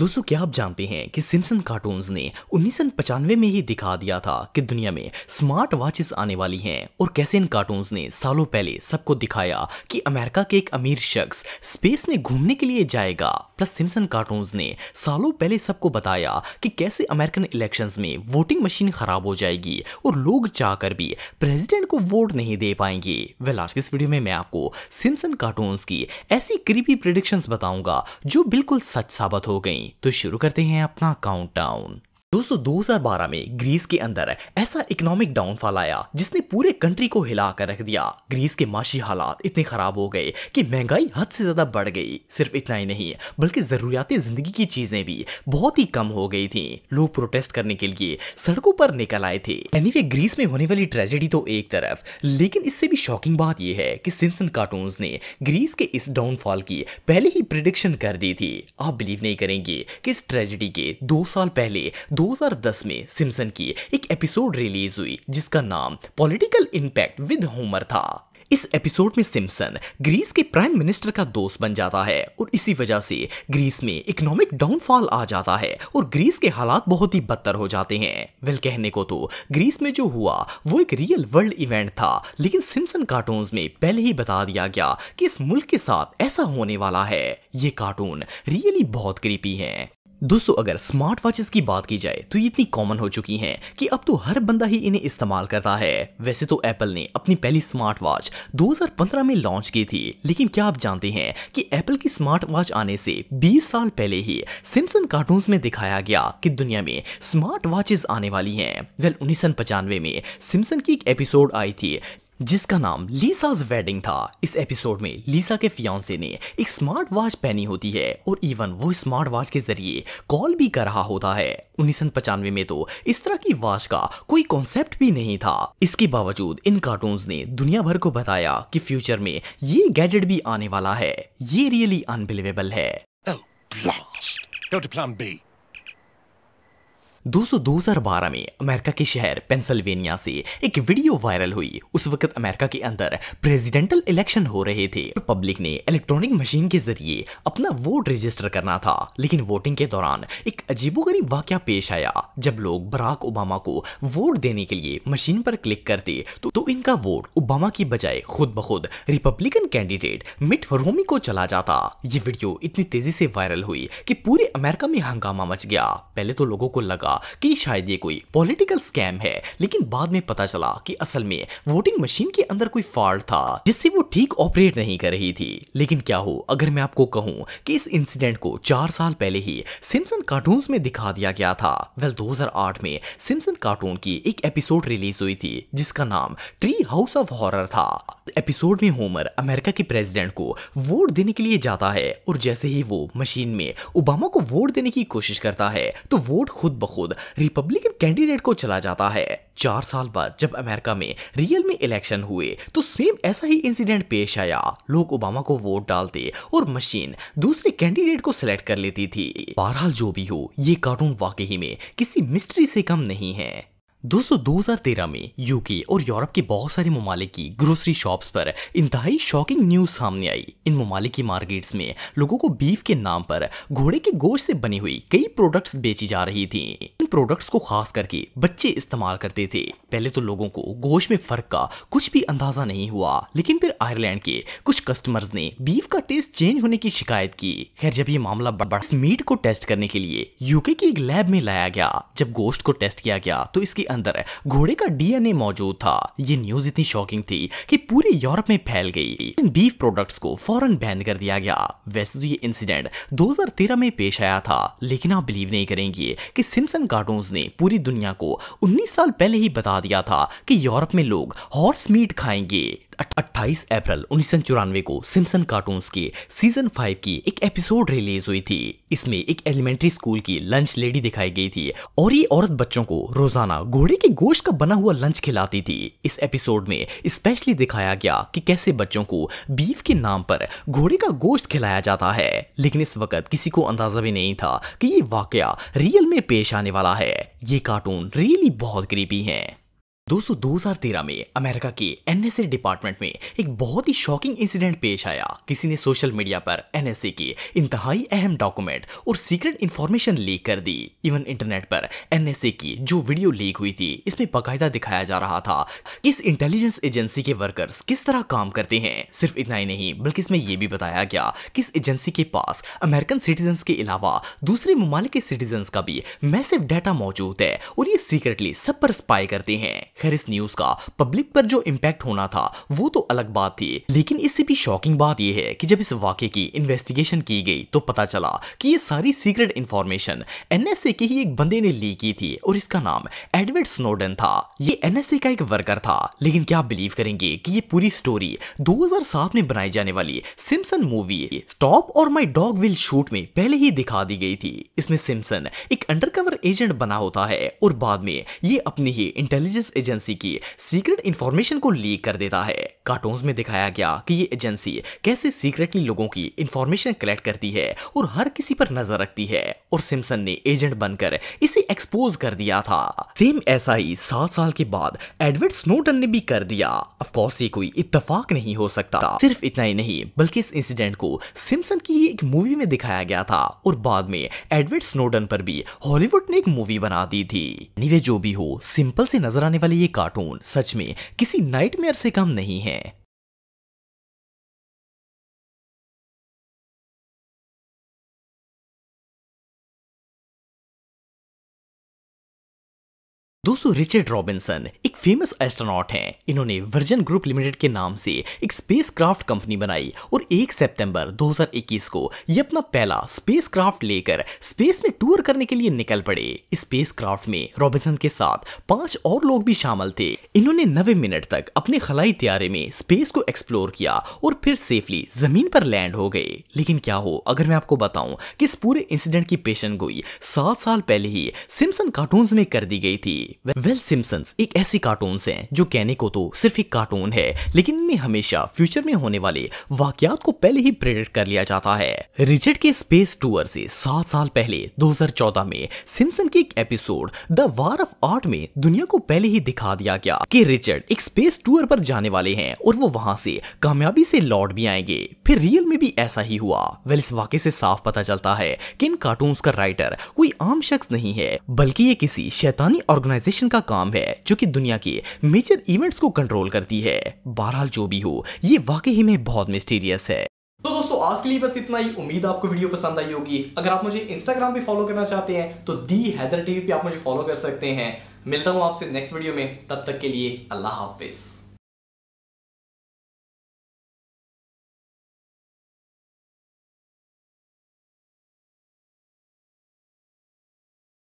दोस्तों क्या आप जानते हैं कि सिमसन कार्टून्स ने उन्नीस में ही दिखा दिया था कि दुनिया में स्मार्ट वॉचेस आने वाली हैं और कैसे इन कार्टून्स ने सालों पहले सबको दिखाया कि अमेरिका के एक अमीर शख्स स्पेस में घूमने के लिए जाएगा प्लस सिमसन कार्टून्स ने सालों पहले सबको बताया कि कैसे अमेरिकन इलेक्शन में वोटिंग मशीन खराब हो जाएगी और लोग चाहकर भी प्रेजिडेंट को वोट नहीं दे पाएंगे वे लास्ट इस वीडियो में मैं आपको सिमसन कार्टून्स की ऐसी कृपी प्रिडिक्शन बताऊंगा जो बिल्कुल सच साबित हो गई तो शुरू करते हैं अपना काउंटडाउन दोस्तों 2012 में ग्रीस के अंदर ऐसा इकोनॉमिक डाउनफॉल आया जिसने पूरे कंट्री को हिला कर रख दिया ग्रीस के माशी हालात इतने खराब हो गए कि महंगाई हद से ज्यादा बढ़ गई सिर्फ इतना ही नहीं बल्कि जरूरियात जिंदगी की चीजें भी बहुत ही कम हो गई थी लोग प्रोटेस्ट करने के लिए सड़कों पर निकल आए थे एनीवे ग्रीस में होने वाली ट्रेजेडी तो एक तरफ लेकिन इससे भी शॉकिंग बात यह है की सिमसन कार्टून ने ग्रीस के इस डाउनफॉल की पहले ही प्रिडिक्शन कर दी थी आप बिलीव नहीं करेंगे की इस ट्रेजेडी के दो साल पहले 2010 में सिमसन की एक एपिसोड रिलीज हुई जिसका नाम पॉलिटिकल इंपैक्ट विद होमर था इस एपिसोड में सिमसन ग्रीस के प्राइम मिनिस्टर का दोस्त बन जाता है और इसी वजह से ग्रीस में इकोनॉमिक डाउनफॉल आ जाता है और ग्रीस के हालात बहुत ही बदतर हो जाते हैं वेल कहने को तो ग्रीस में जो हुआ वो एक रियल वर्ल्ड इवेंट था लेकिन सिमसन कार्टून में पहले ही बता दिया गया कि इस मुल्क के साथ ऐसा होने वाला है ये कार्टून रियली बहुत कृपी है दोस्तों अगर स्मार्ट वॉचेस की बात की जाए तो ये इतनी कॉमन हो चुकी हैं कि अब तो हर बंदा ही इन्हें इस्तेमाल करता है वैसे तो एप्पल ने अपनी पहली स्मार्ट वॉच 2015 में लॉन्च की थी लेकिन क्या आप जानते हैं कि एप्पल की स्मार्ट वॉच आने से 20 साल पहले ही सिमसन कार्टून में दिखाया गया कि दुनिया में स्मार्ट वॉचेज आने वाली है वेल उन्नीस में सिमसन की एक एपिसोड आई थी जिसका नाम लीसाज वेडिंग था इस एपिसोड में लीसा के फियांसे ने एक स्मार्ट वॉच पहनी होती है और इवन वो स्मार्ट वॉच के जरिए कॉल भी कर रहा होता है उन्नीस पचानवे में तो इस तरह की वॉच का कोई कॉन्सेप्ट भी नहीं था इसके बावजूद इन कार्टून ने दुनिया भर को बताया कि फ्यूचर में ये गैजेट भी आने वाला है ये रियली अनबिलीवेबल है oh, दोस्तों 2012 में अमेरिका के शहर पेंसिल्वेनिया से एक वीडियो वायरल हुई उस वक्त अमेरिका के अंदर प्रेसिडेंटल इलेक्शन हो रहे थे पब्लिक ने इलेक्ट्रॉनिक मशीन के जरिए अपना वोट रजिस्टर करना था लेकिन वोटिंग के दौरान एक अजीबोगरीब वाक्य पेश आया जब लोग बराक ओबामा को वोट देने के लिए मशीन पर क्लिक करते तो, तो इनका वोट ओबामा की बजाय खुद ब खुद रिपब्लिकन कैंडिडेट मिट रोमी को चला जाता ये वीडियो इतनी तेजी से वायरल हुई की पूरे अमेरिका में हंगामा मच गया पहले तो लोगों को लगा लगा कि शायद ये कोई पॉलिटिकल स्कैम है लेकिन बाद में पता चला कि असल में वोटिंग मशीन के अंदर कोई फॉल्ट था जिससे वो ठीक ऑपरेट नहीं कर रही थी लेकिन क्या हो अगर मैं आपको कहूँ कि इस इंसिडेंट को चार साल पहले ही सिमसन कार्टून में दिखा दिया गया था वेल 2008 में सिमसन कार्टून की एक एपिसोड रिलीज हुई थी जिसका नाम ट्री हाउस ऑफ हॉरर था एपिसोड में होमर अमेरिका के प्रेसिडेंट को वोट देने के लिए जाता है और जैसे ही वो मशीन में ओबामा को वोट देने की कोशिश करता है तो वोट खुद बखुद खुद रिपब्लिकन कैंडिडेट को चला जाता है चार साल बाद जब अमेरिका में रियल में इलेक्शन हुए तो सेम ऐसा ही इंसिडेंट पेश आया लोग ओबामा को वोट डालते और मशीन दूसरे कैंडिडेट को सिलेक्ट कर लेती थी बहरहाल जो भी हो ये कार्टून वाकई में किसी मिस्ट्री से कम नहीं है दोस्तों 2013 में यूके और यूरोप के बहुत सारे ममालिक की ग्रोसरी शॉप्स पर इंतहाई शॉकिंग न्यूज सामने आई इन ममालिक की मार्केट्स में लोगों को बीफ के नाम पर घोड़े के गोश्त से बनी हुई कई प्रोडक्ट्स बेची जा रही थी इन प्रोडक्ट्स को खास करके बच्चे इस्तेमाल करते थे पहले तो लोगों को गोश्त में फर्क का कुछ भी अंदाजा नहीं हुआ लेकिन फिर आयरलैंड के कुछ कस्टमर्स ने बीफ का टेस्ट चेंज होने की शिकायत की खैर जब ये मामला बड़ा मीट को टेस्ट करने के लिए यूके की एक लैब में लाया गया जब गोश्त को टेस्ट किया गया तो इसकी अंदर घोड़े का डीएनए मौजूद था ये न्यूज इतनी शॉकिंग थी कि पूरे यूरोप में फैल गई इन बीफ प्रोडक्ट्स को फौरन बैन कर दिया गया वैसे तो ये इंसिडेंट 2013 में पेश आया था लेकिन आप बिलीव नहीं करेंगे कि सिमसन कार्टून ने पूरी दुनिया को 19 साल पहले ही बता दिया था कि यूरोप में लोग हॉर्स मीट खाएंगे 28 अप्रैल उन्नीस को सिम्सन कार्टून्स के सीजन 5 की एक एपिसोड रिलीज हुई थी इसमें एक एलिमेंट्री स्कूल की लंच लेडी दिखाई गई थी और ये औरत बच्चों को रोजाना घोड़े के गोश्त का बना हुआ लंच खिलाती थी इस एपिसोड में स्पेशली दिखाया गया कि कैसे बच्चों को बीफ के नाम पर घोड़े का गोश्त खिलाया जाता है लेकिन इस वक्त किसी को अंदाजा भी नहीं था कि ये वाकया रियल में पेश आने वाला है ये कार्टून रियली बहुत क्रीपी है दोस्तों 2013 में अमेरिका के एनएसए डिपार्टमेंट में एक बहुत ही शॉकिंग इंसिडेंट पेश आया किसी ने सोशल मीडिया पर एनएसए की इंतहाई अहम डॉक्यूमेंट और सीक्रेट इंफॉर्मेशन लीक कर दी इवन इंटरनेट पर एनएसए की जो वीडियो लीक हुई थी इसमें बाकायदा दिखाया जा रहा था इस इंटेलिजेंस एजेंसी के वर्कर्स किस तरह काम करते हैं सिर्फ इतना ही नहीं बल्कि इसमें यह भी बताया गया कि इस एजेंसी के पास अमेरिकन सिटीजन के अलावा दूसरे ममालिक के सिटीजन का भी मैसिव डाटा मौजूद है और ये सीक्रेटली सब पर स्पाई करते हैं खैर इस न्यूज का पब्लिक पर जो इम्पैक्ट होना था वो तो अलग बात थी लेकिन इससे भी शॉकिंग बात ये है कि जब इस वाक्य की इन्वेस्टिगेशन की गई तो पता चला कि ये सारी सीक्रेट इन्फॉर्मेशन एनएसए के ही एक बंदे ने ली की थी और इसका नाम एडवर्ड स्नोडन था ये एनएसए का एक वर्कर था लेकिन क्या आप बिलीव करेंगे कि ये पूरी स्टोरी 2007 में बनाई जाने वाली सिमसन मूवी स्टॉप और माई डॉग विल शूट में पहले ही दिखा दी गई थी इसमें सिमसन एक अंडरकवर एजेंट बना होता है और बाद में ये अपनी ही इंटेलिजेंस एजेंसी की सीक्रेट इंफॉर्मेशन को लीक कर देता है कार्टून में दिखाया गया कि ये एजेंसी कैसे सीक्रेटली लोगों की इंफॉर्मेशन कलेक्ट करती है और हर किसी पर नजर रखती है और सिमसन ने एजेंट बनकर इसे एक्सपोज कर दिया था सेम ऐसा ही सात साल के बाद एडवर्ड स्नोटन ने भी कर दिया अफकोर्स ये कोई इतफाक नहीं हो सकता सिर्फ इतना ही नहीं बल्कि इस इंसिडेंट को सिमसन की एक मूवी में दिखाया गया था और बाद में एडवर्ड स्नोडन पर भी हॉलीवुड ने एक मूवी बना दी थी जो भी हो सिंपल से नजर आने वाली वाली ये कार्टून सच में किसी नाइटमेयर से कम नहीं है दोस्तों रिचर्ड रॉबिन्सन एक फेमस एस्ट्रोनॉट हैं इन्होंने वर्जन ग्रुप लिमिटेड के नाम से एक स्पेसक्राफ्ट कंपनी बनाई और 1 सितंबर 2021 को ये अपना पहला स्पेसक्राफ्ट लेकर स्पेस में टूर करने के लिए निकल पड़े स्पेसक्राफ्ट में रॉबिन्सन के साथ पांच और लोग भी शामिल थे इन्होंने नब्बे मिनट तक अपने खलाई त्यारे में स्पेस को एक्सप्लोर किया और फिर सेफली जमीन पर लैंड हो गए लेकिन क्या हो अगर मैं आपको बताऊँ की इस पूरे इंसिडेंट की पेशन गोई सात साल पहले ही सिमसन कार्टून में कर दी गई थी वेल सिम्सन एक ऐसी कार्टून है जो कहने को तो सिर्फ एक कार्टून है लेकिन इनमें हमेशा फ्यूचर में होने वाले वाकयात को पहले ही प्रेरित कर लिया जाता है रिचर्ड के स्पेस टूर से सात साल पहले 2014 में सिम्सन की एक episode the war of art में दुनिया को पहले ही दिखा दिया गया कि रिचर्ड एक स्पेस टूर पर जाने वाले हैं और वो वहां से कामयाबी से लौट भी आएंगे फिर रियल में भी ऐसा ही हुआ वेल इस वाक्य से साफ पता चलता है कि इन कार्टून का राइटर कोई आम शख्स नहीं है बल्कि ये किसी शैतानी ऑर्गेनाइज ऑर्गेनाइजेशन का काम है जो कि दुनिया के मेजर इवेंट्स को कंट्रोल करती है बहरहाल जो भी हो ये वाकई में बहुत मिस्टीरियस है तो दोस्तों आज के लिए बस इतना ही उम्मीद आपको वीडियो पसंद आई होगी अगर आप मुझे इंस्टाग्राम पे फॉलो करना चाहते हैं तो दी हैदर टीवी पे आप मुझे फॉलो कर सकते हैं मिलता हूं आपसे नेक्स्ट वीडियो में तब तक के लिए अल्लाह हाफिज़